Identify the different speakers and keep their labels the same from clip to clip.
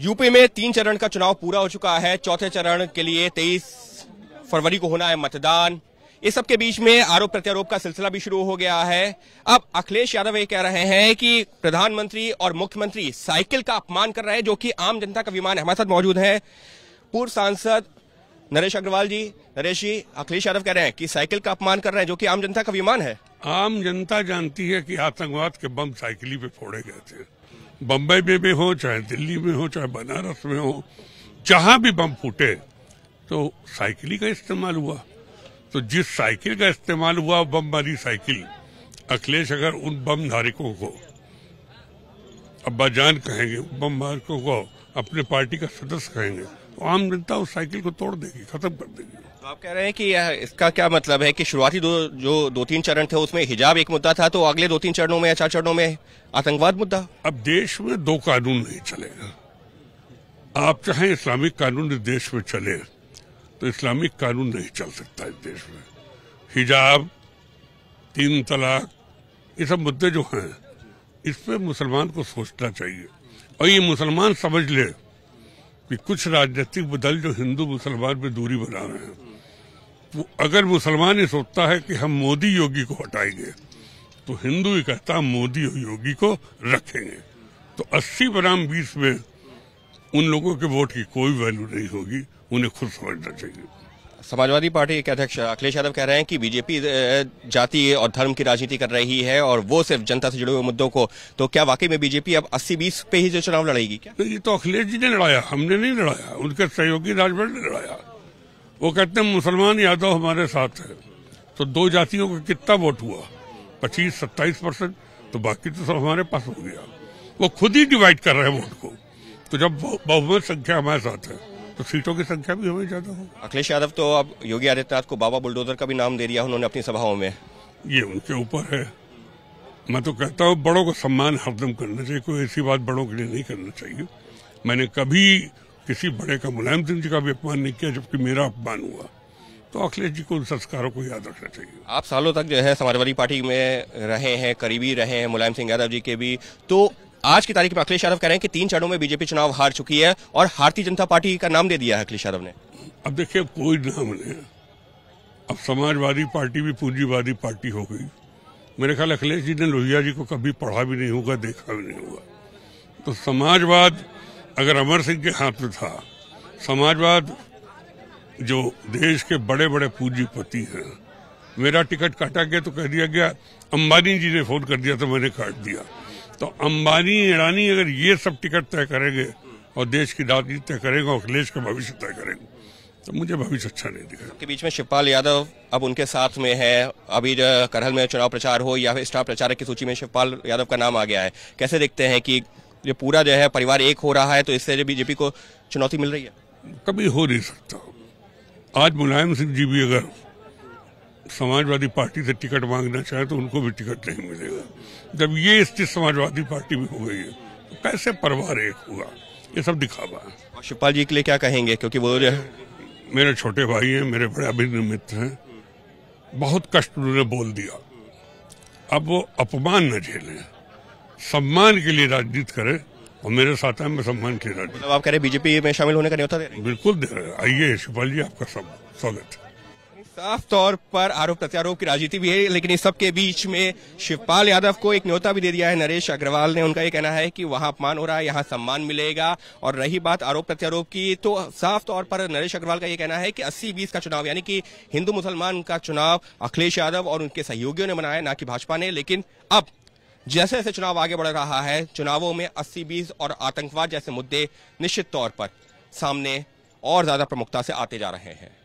Speaker 1: UP में तीन चरण का चुनाव पूरा हो चुका है चौथे चरण के लिए 23 फरवरी को होना है मतदान इस सब के बीच में आरोप प्रत्यारोप का सिलसिला भी शुरू हो गया है अब अखिलेश यादव ये कह रहे हैं कि प्रधानमंत्री और मुख्यमंत्री साइकिल का अपमान कर रहे हैं जो कि आम जनता का विमान हमारे साथ मौजूद है पूर्व सांसद नरेश अग्रवाल जी नरेश जी अखिलेश यादव कह रहे हैं कि साइकिल का अपमान कर रहे हैं जो कि आम जनता का विमान है
Speaker 2: आम जनता जानती है कि आतंकवाद के बम साइकिल पे फोड़े गए थे बम्बई में भी हो चाहे दिल्ली में हो चाहे बनारस में हो जहाँ भी बम फूटे तो साइकिल ही का इस्तेमाल हुआ तो जिस साइकिल का इस्तेमाल हुआ बम वाली साइकिल अखिलेश अगर उन बम धारकों को अब्बाजान कहेंगे बम धारकों को अपने पार्टी का सदस्य कहेंगे तो आम जनता उस साइकिल को तोड़ देगी खत्म कर देगी
Speaker 1: तो आप कह रहे हैं कि यह इसका क्या मतलब है कि शुरुआती दो जो दो तीन चरण थे उसमें हिजाब एक मुद्दा था तो अगले दो तीन चरणों में या चार चरणों में आतंकवाद मुद्दा अब देश में दो कानून नहीं चलेगा
Speaker 2: आप चाहे इस्लामिक कानून इस देश में चले तो इस्लामिक कानून नहीं चल सकता इस देश में हिजाब तीन तलाक ये सब मुद्दे जो हैं इस पर मुसलमान को सोचना चाहिए और ये मुसलमान समझ ले कि कुछ राजनीतिक दल जो हिंदू मुसलमान पे दूरी बना रहे हैं वो अगर मुसलमान ये सोचता है कि हम मोदी योगी को हटाएंगे तो हिंदू ही कहता मोदी और योगी को रखेंगे तो अस्सी बनाम बीस में
Speaker 1: उन लोगों के वोट की कोई वैल्यू नहीं होगी उन्हें खुद समझना चाहिए समाजवादी पार्टी के अध्यक्ष अखिलेश यादव कह रहे हैं कि बीजेपी जाति और धर्म की राजनीति कर रही है और वो सिर्फ जनता से जुड़े हुए मुद्दों को तो क्या वाकई में बीजेपी अब 80 बीस पे ही जो चुनाव लड़ेगी क्या ये तो अखिलेश
Speaker 2: जी ने लड़ाया हमने नहीं लड़ाया उनके सहयोगी राजभर ने लड़ाया वो कहते हैं मुसलमान यादव हमारे साथ है तो दो जातियों का कितना वोट हुआ पच्चीस सत्ताईस परसेंट तो बाकी तो सब हमारे पास हो गया वो खुद ही डिवाइड कर रहे हैं वोट को तो जब बहुमत संख्या हमारे साथ है तो सीटों की संख्या भी हमें ज्यादा हो
Speaker 1: अखिलेश यादव तो अब योगी आदित्यनाथ को बाबा बुलडोजर का भी नाम दे दिया उन्होंने अपनी सभाओं में
Speaker 2: ये उनके ऊपर है मैं तो कहता हूँ बड़ों को सम्मान हरदम करना चाहिए कोई ऐसी बात बड़ों के लिए नहीं करना चाहिए मैंने कभी किसी बड़े का मुलायम सिंह जी का भी अपमान नहीं किया जबकि मेरा अपमान हुआ तो अखिलेश जी को उन संस्कारों को याद रखना चाहिए
Speaker 1: आप सालों तक जो है समाजवादी पार्टी में रहे हैं करीबी रहे हैं मुलायम सिंह यादव जी के भी तो आज की तारीख में अखिलेश यादव कह रहे हैं कि तीन चरणों में बीजेपी चुनाव हार चुकी है और भारतीय जनता पार्टी का नाम दे दिया है अखिलेश यादव ने अब देखिए कोई नाम नहीं
Speaker 2: अब समाजवादी पार्टी भी पूंजीवादी पार्टी हो गई मेरे ख्याल अखिलेश जी ने लोहिया जी को कभी पढ़ा भी नहीं होगा देखा भी नहीं होगा तो समाजवाद अगर अमर सिंह के हाथ में था समाजवाद जो देश के बड़े बड़े पूंजीपति हैं मेरा टिकट काटा गया तो कह दिया गया अंबानी जी ने फोन कर दिया तो मैंने काट दिया तो अंबानी ईरानी अगर ये सब टिकट तय करेंगे और देश की राजनीति तय करेंगे और का भविष्य तय करेंगे तो मुझे भविष्य अच्छा नहीं दिखा
Speaker 1: के बीच में शिवपाल यादव अब उनके साथ में है अभी करहल में चुनाव प्रचार हो या फिर स्टार प्रचारक की सूची में शिवपाल यादव का नाम आ गया है कैसे देखते हैं कि ये पूरा जो है परिवार एक हो रहा है तो इससे बीजेपी को चुनौती मिल रही है
Speaker 2: कभी हो नहीं सकता आज मुलायम सिंह जी भी अगर समाजवादी पार्टी से टिकट मांगना चाहे तो उनको भी टिकट नहीं मिलेगा जब ये स्थिति समाजवादी पार्टी में हो गई है तो कैसे परिवार एक हुआ ये सब दिखावा शिवपाल जी के लिए क्या कहेंगे क्योंकि वो जो मेरे छोटे भाई हैं मेरे बड़े अभिन्न मित्र हैं बहुत कष्ट उन्होंने बोल दिया अब वो अपमान न झेले सम्मान के लिए राजनीति करे और मेरे साथ है मैं सम्मान के राजनीति मतलब आप कह रहे बीजेपी
Speaker 1: में शामिल होने का नहीं होता
Speaker 2: बिल्कुल दे रहे आइए शिवपाल जी आपका स्वागत है
Speaker 1: साफ तौर पर आरोप प्रत्यारोप की राजनीति भी है लेकिन इस सबके बीच में शिवपाल यादव को एक न्योता भी दे दिया है नरेश अग्रवाल ने उनका ये कहना है कि वहां अपमान हो रहा है यहां सम्मान मिलेगा और रही बात आरोप प्रत्यारोप की तो साफ तौर पर नरेश अग्रवाल का ये कहना है कि अस्सी बीस का चुनाव यानी कि हिंदू मुसलमान का चुनाव अखिलेश यादव और उनके सहयोगियों ने मनाया ना कि भाजपा ने लेकिन अब जैसे जैसे चुनाव आगे बढ़ रहा है चुनावों में अस्सी बीस और आतंकवाद जैसे मुद्दे निश्चित तौर पर सामने और ज्यादा प्रमुखता से आते जा रहे हैं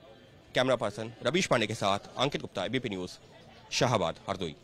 Speaker 1: कैमरा पर्सन रवीश पांडे के साथ अंकित गुप्ता एबीपी न्यूज़ शाहबाद हरदोई